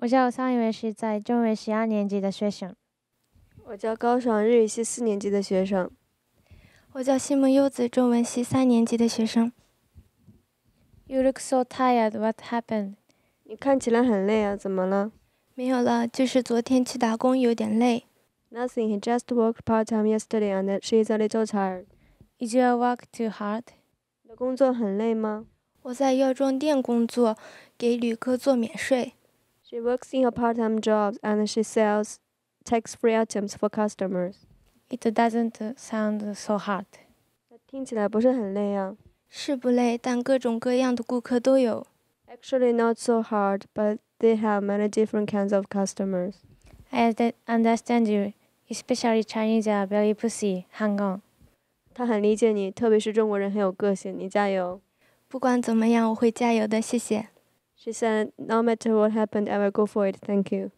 我叫桑一文，是在中文系二年级的学生。我叫高爽，日语系四年级的学生。我叫西蒙优子，中文系三年级的学生。You look so tired. What happened? 你看起来很累啊，怎么了？没有了，就是昨天去打工有点累。Nothing. He just worked part time yesterday and she is a little tired. Is your work too hard? 你的工作很累吗？我在药妆店工作，给旅客做免税。She works in a part-time job and she sells tax-free items for customers. It doesn't sound so hard. 听起来不是很累啊。是不累，但各种各样的顾客都有。Actually, not so hard, but they have many different kinds of customers. I understand you, especially Chinese are very pussy. Hang on. 他很理解你，特别是中国人很有个性。你加油。不管怎么样，我会加油的，谢谢。she said, No matter what happened, I will go for it. Thank you.